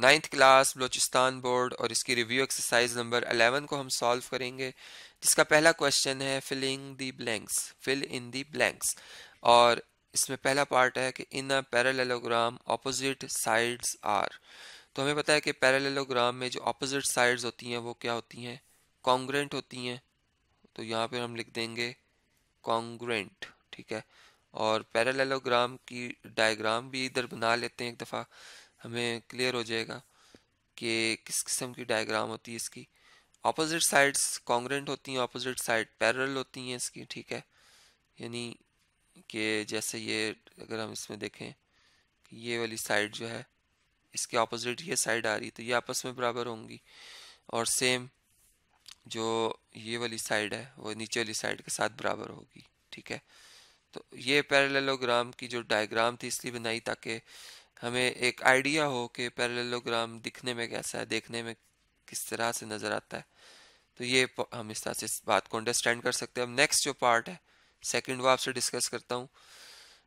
ninth class Balochistan board और इसकी review exercise number eleven को हम सॉल्व करेंगे जिसका पहला क्वेश्चन है filling the blanks fill in the blanks और इसमें पहला पार्ट है कि in a parallelogram opposite sides are तो हमें पता है कि पैरेललोग्राम में जो ऑपोजिट साइड्स होती हैं वो क्या होती हैं कॉन्ग्रेंट होती हैं तो यहाँ पर हम लिख देंगे कॉन्ग्रेंट ठीक है और पैरेललोग्राम की डायग्राम भी इधर बना लेते हैं एक दफ़ा हमें क्लियर हो जाएगा कि किस किस्म की डायग्राम होती है इसकी ऑपोजिट साइड्स कॉन्ग्रेंट होती हैं ऑपोजिट साइड पैरल होती हैं इसकी ठीक है यानी कि जैसे ये अगर हम इसमें देखें कि ये वाली साइड जो है इसके ऑपोजिट ये साइड आ रही तो ये आपस में बराबर होंगी और सेम जो ये वाली साइड है वो नीचे वाली साइड के साथ बराबर होगी ठीक है तो ये पैरेललोग्राम की जो डायग्राम थी इसलिए बनाई ताकि हमें एक आइडिया हो कि पैरेललोग्राम दिखने में कैसा है देखने में किस तरह से नज़र आता है तो ये हम इस तरह से इस बात को अंडरस्टैंड कर सकते हैं अब नेक्स्ट जो पार्ट है सेकंड वो आपसे डिस्कस करता हूँ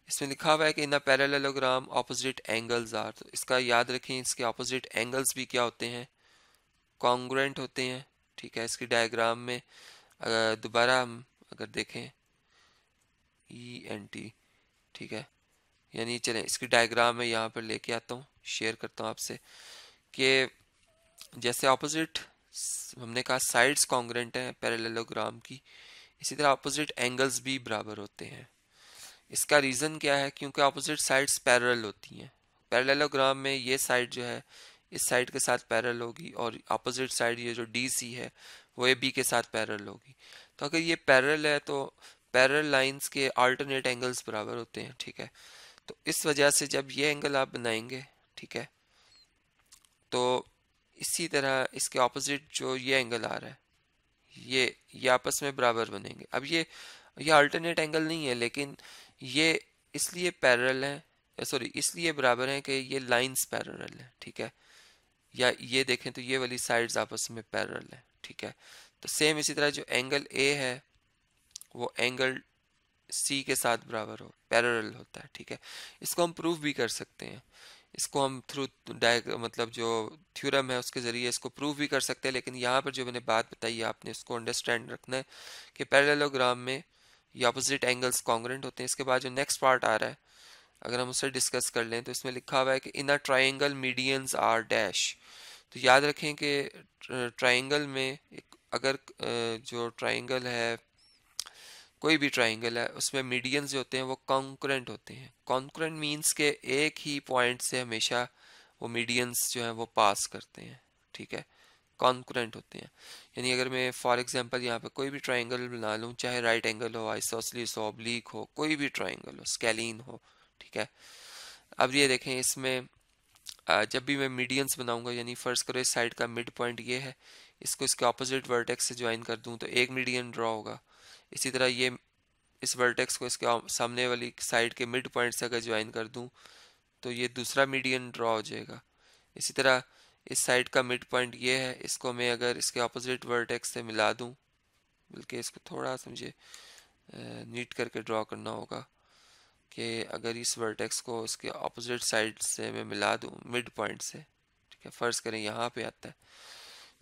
इसमें लिखा हुआ है कि in a parallelogram opposite angles are तो इसका याद रखें इसके ऑपोजिट एंगल्स भी क्या होते हैं कॉन्ग्रेंट होते हैं ठीक है इसकी डायग्राम में दोबारा हम अगर देखें ई एन टी ठीक है यानी चलें इसकी डायग्राम मैं यहाँ पर लेके आता हूँ शेयर करता हूँ आपसे कि जैसे ऑपोजिट हमने कहा साइड्स कॉन्ग्रेंट हैं पैरेललोग्राम की इसी तरह ऑपोजिट एंगल्स भी बराबर होते हैं इसका रीज़न क्या है क्योंकि ऑपोजिट साइड्स पैरल होती हैं पैरेललोग्राम में ये साइड जो है इस साइड के साथ पैरल होगी और अपोजिट साइड ये जो डी सी है वो ए बी के साथ पैरल होगी तो अगर ये पैरल है तो पैरल लाइंस के अल्टरनेट एंगल्स बराबर होते हैं ठीक है तो इस वजह से जब ये एंगल आप बनाएंगे ठीक है तो इसी तरह इसके ऑपोजिट जो ये एंगल आ रहा है ये ये आपस में बराबर बनेंगे अब ये ये अल्टरनेट एंगल नहीं है लेकिन ये इसलिए पैरल है सॉरी इसलिए बराबर है कि ये लाइंस पैरल है ठीक है या ये देखें तो ये वाली साइड्स आपस में पैरल है ठीक है तो सेम इसी तरह जो एंगल ए है वो एंगल सी के साथ बराबर हो पैरल होता है ठीक है इसको हम प्रूव भी कर सकते हैं इसको हम थ्रू डाय मतलब जो थ्योरम है उसके ज़रिए इसको प्रूव भी कर सकते हैं लेकिन यहाँ पर जो मैंने बात बताई है आपने इसको अंडरस्टैंड रखना है कि पैरेलोग्राम में ये अपोजिट एंगल्स कॉन्ग्रेंट होते हैं इसके बाद जो नेक्स्ट पार्ट आ रहा है अगर हम उससे डिस्कस कर लें तो इसमें लिखा हुआ है कि in a triangle medians are dash तो याद रखें कि ट्राइंगल में अगर जो ट्राइंगल है कोई भी ट्राइंगल है उसमें मीडियन जो होते हैं वो कॉन्क्रेंट होते हैं कॉन्क्रेंट मीन्स के एक ही पॉइंट से हमेशा वो मीडियंस जो हैं वो पास करते हैं ठीक है कॉन्क्रेंट होते हैं यानी अगर मैं फॉर एग्जांपल यहाँ पे कोई भी ट्राइंगल बना लूँ चाहे राइट एंगल हो आइसोसलीस हो ओब्लिक हो कोई भी ट्राइंगल हो स्केलिन हो ठीक है अब ये देखें इसमें जब भी मैं मीडियंस बनाऊंगा यानी फर्स्ट करो इस साइड का मिड पॉइंट ये है इसको इसके ऑपोजिट वर्टेक्स से ज्वाइन कर दूँ तो एक मीडियन ड्रा होगा इसी तरह ये इस वर्टेक्स को इसके सामने वाली साइड के मिड पॉइंट से अगर ज्वाइन कर दूँ तो ये दूसरा मीडियन ड्रा हो जाएगा इसी तरह इस साइड का मिड पॉइंट ये है इसको मैं अगर इसके ऑपोजिट वर्टेक्स से मिला दूँ बल्कि इसको थोड़ा सा मुझे नीट करके ड्रा करना होगा कि अगर इस वर्टेक्स को इसके ऑपोजिट साइड से मैं मिला दूँ मिड पॉइंट से ठीक है फ़र्ज़ करें यहाँ पर आता है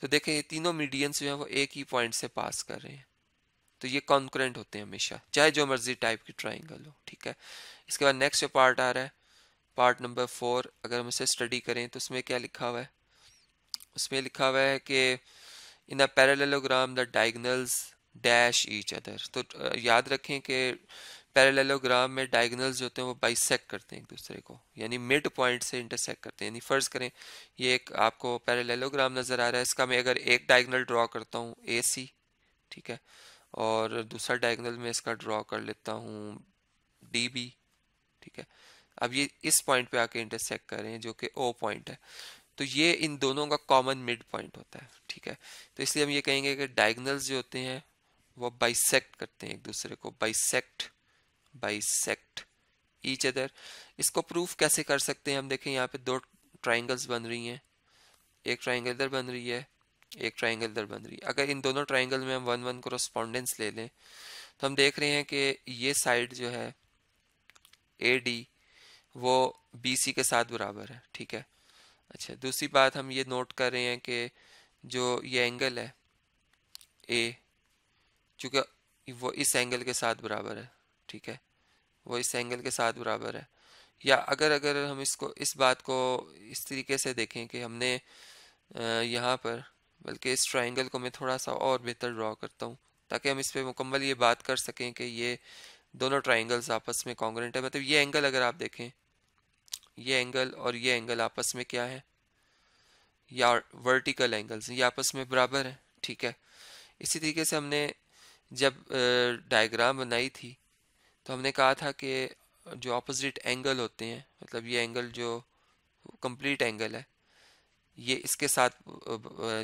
तो देखें ये तीनों मीडियंस जो हैं वो एक ही पॉइंट से पास कर रहे हैं तो ये कॉन्क्रेंट होते हैं हमेशा चाहे जो मर्जी टाइप की ट्राइंगल हो ठीक है इसके बाद नेक्स्ट जो पार्ट आ रहा है पार्ट नंबर फोर अगर हम इसे स्टडी करें तो उसमें क्या लिखा हुआ है उसमें लिखा हुआ है कि इन तो, a parallelogram the diagonals dash each other तो याद रखें कि पैरेललोग्राम में डायगनल्स होते हैं वो बाइसेक करते हैं एक दूसरे को यानी मिड पॉइंट से इंटरसेक करते हैं यानी फ़र्ज़ करें ये एक आपको पैरेललोग्राम नज़र आ रहा है इसका मैं अगर एक डायगनल ड्रॉ करता हूँ ए सी ठीक है और दूसरा डायगनल में इसका ड्रॉ कर लेता हूँ डी बी ठीक है अब ये इस पॉइंट पे आके इंटरसेक्ट कर रहे हैं जो कि ओ पॉइंट है तो ये इन दोनों का कॉमन मिड पॉइंट होता है ठीक है तो इसलिए हम ये कहेंगे कि डायगनल्स जो होते हैं वो बाइसेक्ट करते हैं एक दूसरे को बाइसेक्ट बाइसेक्ट ईच अदर इसको प्रूफ कैसे कर सकते हैं हम देखें यहाँ पे दो ट्राइंगल्स बन रही हैं एक ट्राइंगल इधर बन रही है एक ट्राइंगल दर बन रही है अगर इन दोनों ट्राइंगल में हम वन वन करस्पॉन्डेंस ले लें तो हम देख रहे हैं कि ये साइड जो है ए डी वो बी सी के साथ बराबर है ठीक है अच्छा दूसरी बात हम ये नोट कर रहे हैं कि जो ये एंगल है ए चूँकि वो इस एंगल के साथ बराबर है ठीक है वो इस एंगल के साथ बराबर है या अगर अगर हम इसको इस बात को इस तरीके से देखें कि हमने यहाँ पर बल्कि इस ट्राइंगल को मैं थोड़ा सा और बेहतर ड्रा करता हूँ ताकि हम इस पर मुकम्मल ये बात कर सकें कि ये दोनों ट्राइंगल्स आपस में कॉन्ग्रेंट है मतलब ये एंगल अगर आप देखें ये एंगल और ये एंगल आपस में क्या है या वर्टिकल एंगल्स ये आपस में बराबर है ठीक है इसी तरीके से हमने जब डायग्राम बनाई थी तो हमने कहा था कि जो अपोजिट एंगल होते हैं मतलब ये एंगल जो कंप्लीट एंगल है ये इसके साथ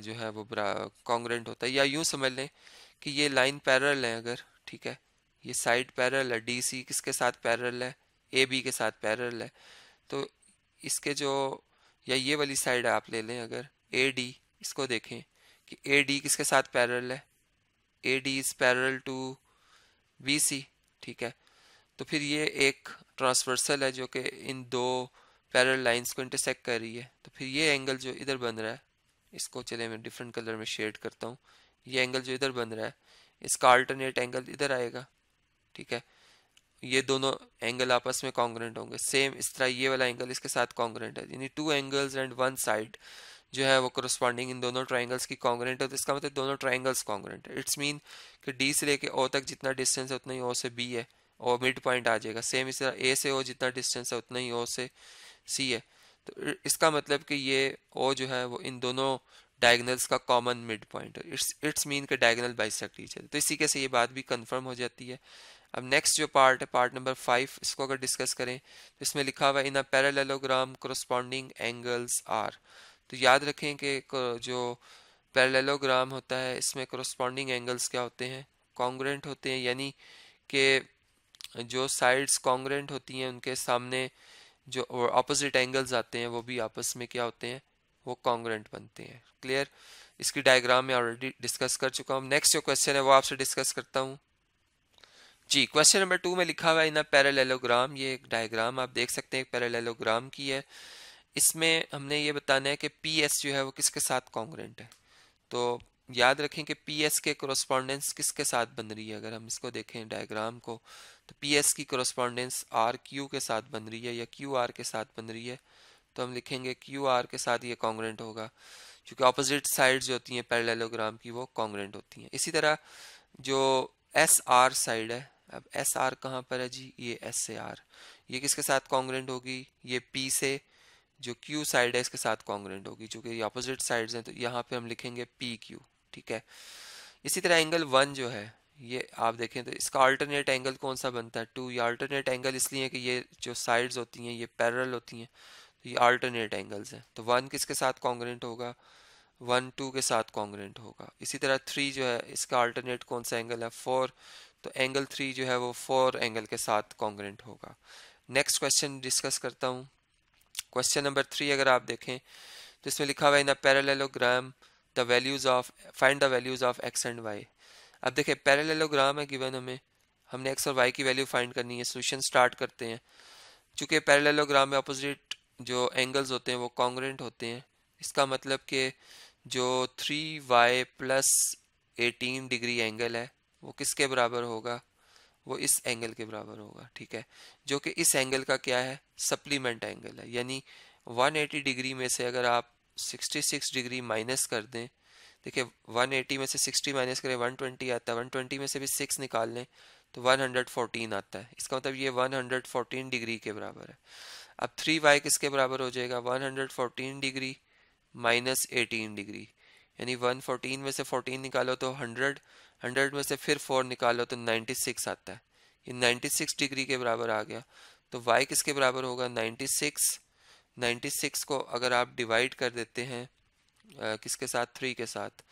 जो है वो कॉन्ग्रेंट होता है या यूँ समझ लें कि ये लाइन पैरल है अगर ठीक है ये साइड पैरल है डी सी किसके साथ पैरल है ए बी के साथ पैरल है तो इसके जो या ये वाली साइड आप ले लें अगर ए डी इसको देखें कि ए डी किसके साथ पैरल है A D is parallel to B C ठीक है तो फिर ये एक ट्रांसवर्सल है जो कि इन दो पैरल लाइंस को इंटरसेक्ट कर रही है तो फिर ये एंगल जो इधर बन रहा है इसको चले मैं डिफरेंट कलर में शेड करता हूँ ये एंगल जो इधर बन रहा है इसका अल्टरनेट एंगल इधर आएगा ठीक है ये दोनों एंगल आपस में कॉन्ग्रेंट होंगे सेम इस तरह ये वाला एंगल इसके साथ कॉन्ग्रेंट है यानी two angles and one side जो है वो करस्पॉन्डिंग इन दोनों ट्राइंगल्स की कॉन्ग्रेंट है तो इसका मतलब दोनों ट्राइंगल्स कॉन्ग्रेंट है इट्स मीन कि डी से लेके ओ तक जितना डिस्टेंस है उतना ही ओ से बी है और मिड पॉइंट आ जाएगा सेम इस तरह ए से ओ जितना डिस्टेंस है उतना ही ओ से सी है तो इसका मतलब कि ये ओ जो है वो इन दोनों डायगनल्स का कॉमन मिड पॉइंट है इट्स इट्स मीन के डायगनल बाइसेक्ट ईच अदर तो इसी के से ये बात भी कंफर्म हो जाती है अब नेक्स्ट जो पार्ट है पार्ट नंबर फाइव इसको अगर डिस्कस करें तो इसमें लिखा हुआ है in a parallelogram corresponding angles are तो याद रखें कि जो पैरेललोग्राम होता है इसमें क्रोस्पॉन्डिंग एंगल्स क्या होते हैं कॉन्ग्रेंट होते हैं यानी कि जो साइड्स कॉन्ग्रेंट होती हैं उनके सामने जो ऑपोजिट एंगल्स आते हैं वो भी आपस में क्या होते हैं वो कॉन्ग्रेंट बनते हैं क्लियर इसकी डायग्राम में ऑलरेडी डिस्कस कर चुका हूँ नेक्स्ट जो क्वेश्चन है वो आपसे डिस्कस करता हूँ जी क्वेश्चन नंबर टू में लिखा हुआ है ना पैरेललोग्राम ये एक डायग्राम आप देख सकते हैं एक पैरेललोग्राम की है इसमें हमने ये बताना है कि पी एस जो है वो किसके साथ कॉन्ग्रेंट है तो याद रखें कि पी एस के, के किसके साथ बन रही है अगर हम इसको देखें डायग्राम को तो पी एस की कॉरस्पॉन्डेंस आर क्यू के साथ बन रही है या क्यू आर के साथ बन रही है तो हम लिखेंगे क्यू आर के साथ ये कॉन्ग्रेंट होगा क्योंकि ऑपोजिट साइड जो होती हैं पैरेललोग्राम की वो कॉन्ग्रेंट होती हैं इसी तरह जो एस आर साइड है अब एस आर कहाँ पर है जी ये एस से आर ये किसके साथ कॉन्ग्रेंट होगी ये पी से जो क्यू साइड है इसके साथ कॉन्ग्रेंट होगी चूँकि ऑपोजिट साइड्स हैं तो यहाँ पे हम लिखेंगे पी क्यू ठीक है इसी तरह एंगल वन जो है ये आप देखें तो इसका अल्टरनेट एंगल कौन सा बनता है टू ये अल्टरनेट एंगल इसलिए कि ये जो साइड्स होती हैं ये पैरल होती हैं तो ये अल्टरनेट एंगल्स हैं तो वन किसके साथ कॉन्ग्रेंट होगा वन टू के साथ कॉन्ग्रेंट होगा इसी तरह थ्री जो है इसका अल्टरनेट कौन सा एंगल है फोर तो एंगल थ्री जो है वो फोर एंगल के साथ कॉन्ग्रेंट होगा नेक्स्ट क्वेश्चन डिस्कस करता हूँ क्वेश्चन नंबर थ्री अगर आप देखें तो इसमें लिखा हुआ है in a parallelogram the values of find the values of x and y अब देखें पैरेललोग्राम है गिवन हमें हमने एक्स और वाई की वैल्यू फाइंड करनी है सोल्यूशन स्टार्ट करते हैं चूँकि पैरेललोग्राम में अपोजिट जो एंगल्स होते हैं वो कॉन्ग्रेंट होते हैं इसका मतलब कि जो three y plus eighteen degree angle है वो किसके बराबर होगा वो इस एंगल के बराबर होगा ठीक है जो कि इस एंगल का क्या है सप्लीमेंट एंगल है यानी 180 डिग्री में से अगर आप 66 डिग्री माइनस कर दें देखिए 180 में से 60 माइनस करें 120 आता है 120 में से भी 6 निकाल लें तो 114 आता है इसका मतलब ये 114 डिग्री के बराबर है अब 3y किसके बराबर हो जाएगा 114 डिग्री माइनस एटीन डिग्री यानी 114 में से 14 निकालो तो 100 100 में से फिर 4 निकालो तो 96 आता है ये 96 डिग्री के बराबर आ गया तो वाई किसके बराबर होगा नाइन्टी सिक्स को अगर आप डिवाइड कर देते हैं किसके साथ थ्री के साथ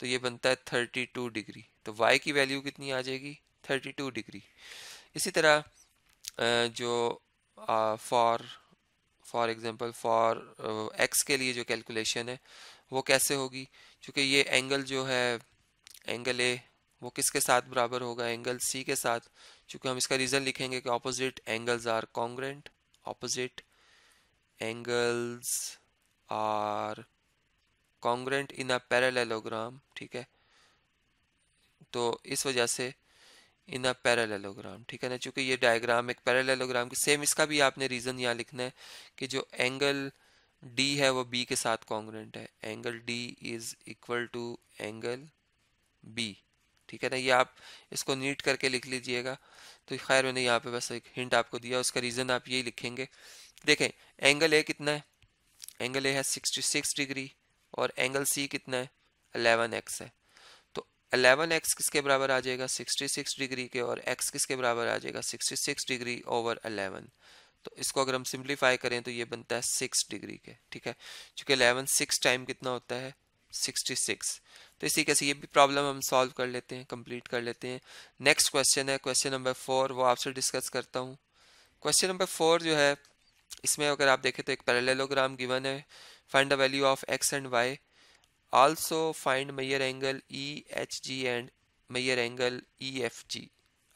तो ये बनता है थर्टी टू डिग्री तो वाई की वैल्यू कितनी आ जाएगी थर्टी टू डिग्री इसी तरह जो for for example for x के लिए जो कैलकुलेशन है वो कैसे होगी क्योंकि ये एंगल जो है एंगल ए वो किसके साथ बराबर होगा एंगल सी के साथ चूँकि हम इसका रीज़न लिखेंगे कि opposite angles are congruent opposite angles are congruent in a parallelogram ठीक है तो इस वजह से इन अ पैरेलेलोग्राम ठीक है ना चूंकि ये डायग्राम एक पैरेलेलोग्राम की सेम इसका भी आपने रीज़न यहाँ लिखना है कि जो एंगल डी है वो बी के साथ कॉन्ग्रेंट है angle D is equal to angle B ठीक है ना ये आप इसको नीट करके लिख लीजिएगा तो खैर मैंने यहाँ पे बस एक हिंट आपको दिया उसका रीज़न आप यही लिखेंगे देखें एंगल ए कितना है एंगल ए है सिक्स डिग्री और एंगल सी कितना है अलेवन एक्स है तो अलेवन एक्स किसके बराबर आ जाएगा सिक्सटी सिक्स डिग्री के और एक्स किसके बराबर आ जाएगा sixty six degree over eleven तो इसको अगर हम सिंप्लीफाई करें तो ये बनता है सिक्स डिग्री के ठीक है क्योंकि अलेवन सिक्स टाइम कितना होता है सिक्सटी सिक्स तो इसी कैसे ये भी प्रॉब्लम हम सॉल्व कर लेते हैं कंप्लीट कर लेते हैं नेक्स्ट क्वेश्चन है क्वेश्चन नंबर फोर वो आपसे डिस्कस करता हूँ क्वेश्चन नंबर फोर जो है इसमें अगर आप देखें तो एक पैरेललोग्राम गिवन है find the value of x and y also find measure angle EHG and measure angle EFG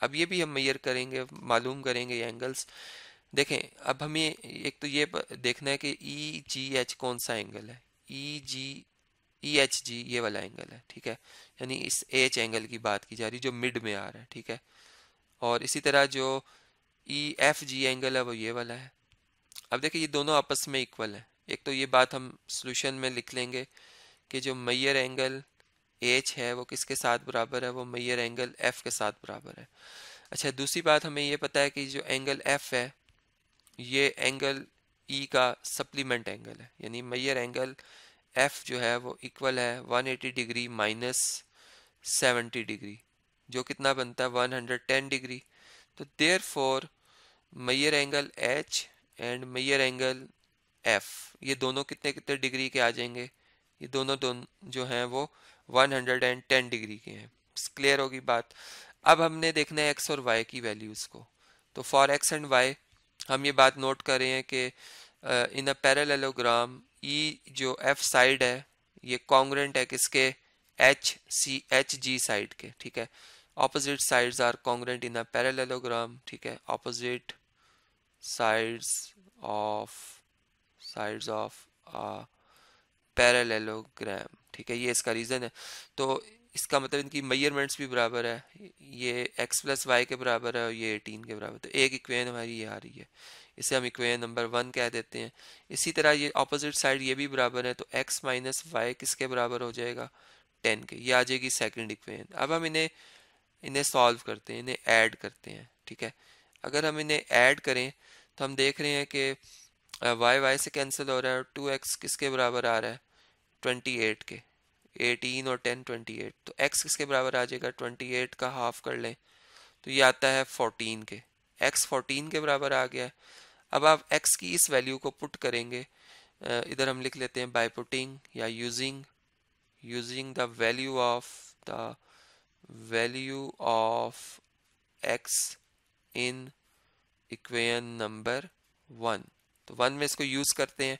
अब ये भी हम मैयर करेंगे मालूम करेंगे एंगल्स देखें अब हमें एक तो ये देखना है कि ई जी एच कौन सा एंगल है ई जी ई एच जी ये वाला एंगल है ठीक है यानी इस एच एंगल की बात की जा रही है जो मिड में आ रहा है ठीक है और इसी तरह जो ई एफ जी एंगल है वो ये वाला है अब देखिए ये दोनों आपस में इक्वल है एक तो ये बात हम सोल्यूशन में लिख लेंगे कि जो मैयर एंगल एच है वो किसके साथ बराबर है वो मैयर एंगल एफ के साथ बराबर है अच्छा दूसरी बात हमें ये पता है कि जो एंगल एफ है ये एंगल ई e का सप्लीमेंट एंगल है यानी मैयर एंगल एफ जो है वो इक्वल है 180 डिग्री माइनस 70 डिग्री जो कितना बनता है 110 डिग्री तो therefore measure angle H and measure angle F ये दोनों कितने कितने डिग्री के आ जाएंगे ये दोनों दोनों तो जो हैं वो 110 डिग्री के हैं क्लियर होगी बात अब हमने देखना है एक्स और वाई की वैल्यूज़ को तो फॉर एक्स एंड वाई हम ये बात नोट कर रहे हैं कि in a parallelogram E e जो एफ साइड है ये कॉन्ग्रेंट है किसके H C H G side के ठीक है opposite sides are congruent in a parallelogram ठीक है opposite sides of sides of parallelogram ठीक है ये इसका रीज़न है तो इसका मतलब इनकी मेयरमेंट्स भी बराबर है ये x प्लस वाई के बराबर है और ये एटीन के बराबर तो एक इक्वेन हमारी ये आ रही है इसे हम इक्वेन नंबर वन कह देते हैं इसी तरह ये ऑपोजिट साइड ये भी बराबर है तो x माइनस वाई किसके बराबर हो जाएगा टेन के ये आ जाएगी सेकेंड इक्वेन अब हम इन्हें इन्हें सॉल्व करते हैं इन्हें ऐड करते हैं ठीक है अगर हम इन्हें ऐड करें तो हम देख रहे हैं कि वाई वाई से कैंसिल हो रहा है और टू एक्स किसके बराबर आ रहा है ट्वेंटी एट के एटीन और टेन ट्वेंटी एट तो एक्स किसके बराबर आ जाएगा ट्वेंटी एट का हाफ कर लें तो ये आता है फोर्टीन के एक्स फोर्टीन के बराबर आ गया है अब आप एक्स की इस वैल्यू को पुट करेंगे इधर हम लिख लेते हैं बाई पुटिंग या using using the value of the value of x in equation number one तो वन में इसको यूज़ करते हैं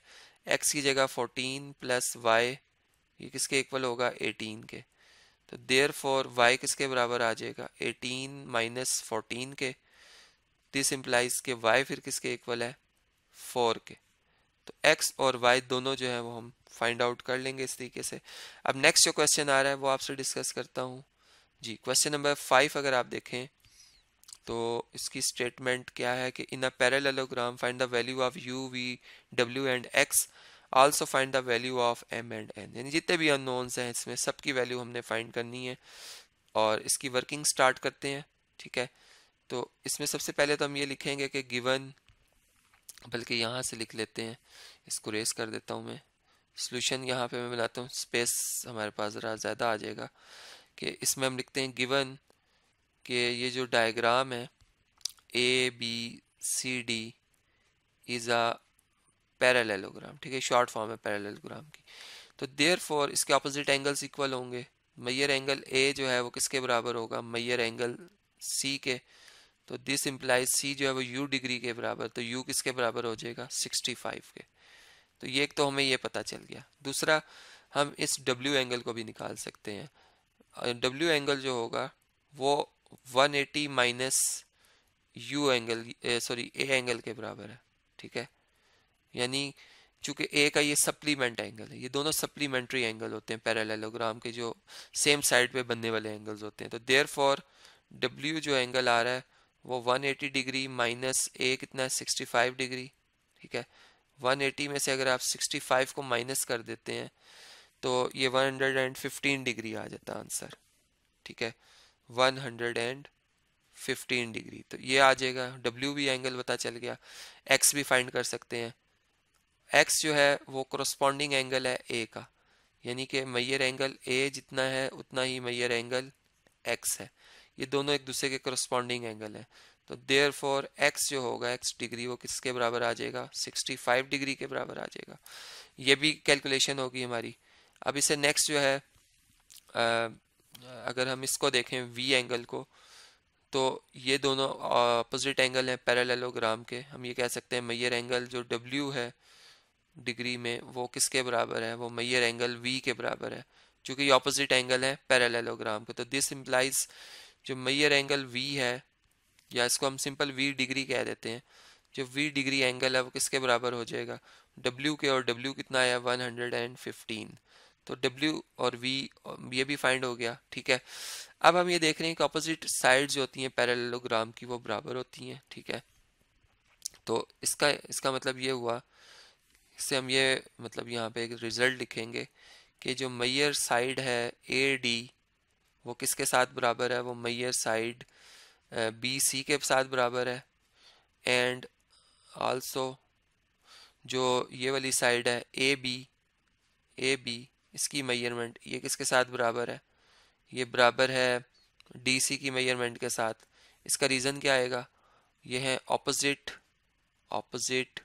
एक्स की जगह फोर्टीन प्लस वाई ये किसके इक्वल होगा एटीन के तो देयर फॉर वाई किसके बराबर आ जाएगा एटीन माइनस फोर्टीन के दिस इम्प्लाइज के वाई फिर किसके इक्वल है फोर के तो एक्स और वाई दोनों जो है वो हम फाइंड आउट कर लेंगे इस तरीके से अब नेक्स्ट जो क्वेश्चन आ रहा है वो आपसे डिस्कस करता हूँ जी क्वेश्चन नंबर फाइव अगर आप देखें तो इसकी स्टेटमेंट क्या है कि in a parallelogram find the value of u v डब्ल्यू and x also find the value of m and n यानी जितने भी अननोन्स हैं इसमें सबकी वैल्यू हमने फाइंड करनी है और इसकी वर्किंग स्टार्ट करते हैं ठीक है तो इसमें सबसे पहले तो हम ये लिखेंगे कि गिवन बल्कि यहाँ से लिख लेते हैं इसको रेस कर देता हूँ मैं सोल्यूशन यहाँ पे मैं बनाता हूँ स्पेस हमारे पास ज़रा ज़्यादा आ जाएगा कि इसमें हम लिखते हैं गिवन कि ये जो डायग्राम है A B C D is a parallelogram ठीक है शॉर्ट फॉर्म है पैरेललोग्राम की तो देयर फॉर इसके अपोजिट एंगल्स इक्वल होंगे मैयर एंगल ए जो है वो किसके बराबर होगा मैयर एंगल सी के तो दिस इम्प्लाइज सी जो है वो यू डिग्री के बराबर तो यू किसके बराबर हो जाएगा 65 के तो ये एक तो हमें ये पता चल गया दूसरा हम इस डब्ल्यू एंगल को भी निकाल सकते हैं डब्ल्यू एंगल जो होगा वो 180 minus u angle sorry A angle के बराबर है ठीक है यानी चूंकि ए का ये सप्लीमेंट एंगल है ये दोनों सप्लीमेंट्री एंगल होते हैं पैरेललोग्राम के जो सेम साइड पे बनने वाले एंगल्स होते हैं तो देयर फॉर डब्ल्यू जो एंगल आ रहा है वो 180 डिग्री माइनस ए कितना है 65 डिग्री ठीक है 180 में से अगर आप 65 को माइनस कर देते हैं तो ये 115 डिग्री आ जाता आंसर ठीक है one hundred and fifteen degree तो ये आ जाएगा डब्ल्यू भी एंगल पता चल गया एक्स भी फाइंड कर सकते हैं एक्स जो है वो करस्पॉन्डिंग एंगल है ए का यानी कि मैयर एंगल ए जितना है उतना ही मैयर एंगल एक्स है ये दोनों एक दूसरे के करस्पॉन्डिंग एंगल हैं तो देयर फॉर एक्स जो होगा एक्स डिग्री वो किसके बराबर आ जाएगा 65 डिग्री के बराबर आ जाएगा ये भी कैलकुलेशन होगी हमारी अब इसे नेक्स्ट जो है अगर हम इसको देखें वी एंगल को तो ये दोनों अपोजिट एंगल हैं पैरेललोग्राम के हम ये कह सकते हैं मैयर एंगल जो डब्ल्यू है डिग्री में वो किसके बराबर है वो मैयर एंगल वी के बराबर है क्योंकि ये अपोजिट एंगल है पैरेललोग्राम के तो दिस इम्प्लाइज जो मैयर एंगल वी है या इसको हम सिंपल वी डिग्री कह देते हैं जो वी डिग्री एंगल है वो किसके बराबर हो जाएगा डब्ल्यू के और डब्ल्यू कितना आया वन हंड्रेड एंड फिफ्टीन तो W और V ये भी फाइंड हो गया ठीक है अब हम ये देख रहे हैं कि अपोजिट साइड जो होती हैं पैरेललोग्राम की वो बराबर होती हैं ठीक है तो इसका इसका मतलब ये हुआ इससे हम ये मतलब यहाँ पे एक रिजल्ट लिखेंगे कि जो मैयर साइड है ए डी वो किसके साथ बराबर है वो मैयर साइड बी सी के साथ बराबर है एंड ऑल्सो जो ये वाली साइड है ए बी ए बी इसकी मेयरमेंट ये किसके साथ बराबर है ये बराबर है डीसी की मेयरमेंट के साथ इसका रीज़न क्या आएगा ये है opposite opposite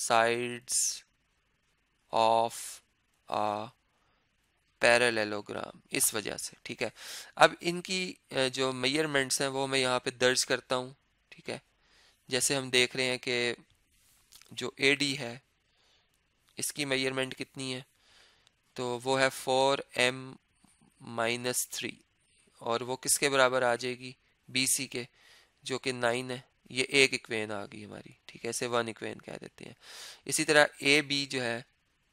sides of a parallelogram इस वजह से ठीक है अब इनकी जो मेयरमेंट्स हैं वो मैं यहाँ पे दर्ज करता हूँ ठीक है जैसे हम देख रहे हैं कि जो ए डी है इसकी मेयरमेंट कितनी है तो वो है फोर एम माइनस थ्री और वो किसके बराबर आ जाएगी बी सी के जो कि नाइन है ये एक इक्वेन आ गई हमारी ठीक है इसे वन इक्वेन कह देते हैं इसी तरह ए बी जो है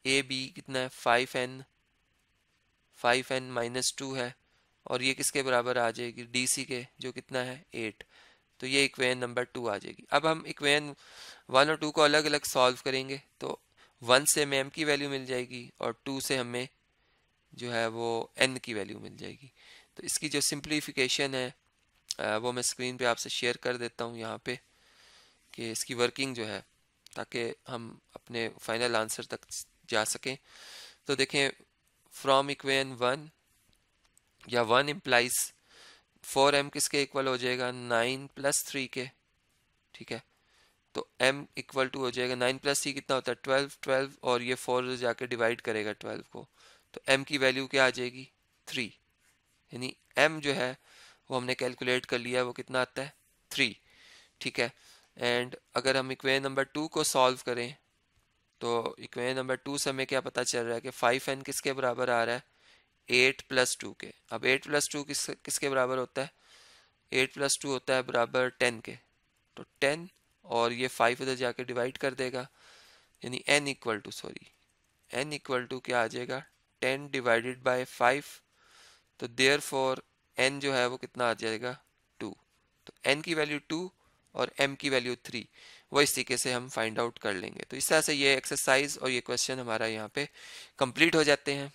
ए बी कितना है five n five n minus two है और ये किसके बराबर आ जाएगी डी सी के जो कितना है एट तो ये इक्वेन नंबर टू आ जाएगी अब हम इक्वेन वन और टू को अलग अलग सॉल्व करेंगे तो वन से हमें एम की वैल्यू मिल जाएगी और टू से हमें जो है वो एन की वैल्यू मिल जाएगी तो इसकी जो सिंप्लीफिकेशन है वो मैं स्क्रीन पे आपसे शेयर कर देता हूँ यहाँ पे कि इसकी वर्किंग जो है ताकि हम अपने फाइनल आंसर तक जा सकें तो देखें फ्रॉम इक्वेन वन या वन इम्प्लाइज फोर एम किसके इक्वल हो जाएगा नाइन प्लस थ्री के ठीक है तो m इक्वल टू हो जाएगा नाइन प्लस सी कितना होता है ट्वेल्व ट्वेल्व और ये फोर जाके डिवाइड करेगा ट्वेल्व को तो m की वैल्यू क्या आ जाएगी थ्री यानी m जो है वो हमने कैलकुलेट कर लिया वो कितना आता है थ्री ठीक है एंड अगर हम इक्वेन नंबर टू को सॉल्व करें तो इक्वेन नंबर टू से हमें क्या पता चल रहा है कि फाइव एन किसके बराबर आ रहा है एट प्लस टू के अब एट प्लस टू किस किसके बराबर होता है एट प्लस टू होता है बराबर टेन के तो टेन और ये फाइव इधर जाके डिवाइड कर देगा यानी n equal to sorry n equal to क्या आ जाएगा टेन डिवाइडेड बाय फाइव तो देयर फॉर एन जो है वो कितना आ जाएगा टू तो एन की वैल्यू टू और एम की वैल्यू थ्री वो इस तरीके से हम फाइंड आउट कर लेंगे तो इस तरह से ये एक्सरसाइज और ये क्वेश्चन हमारा यहाँ पे कंप्लीट हो जाते हैं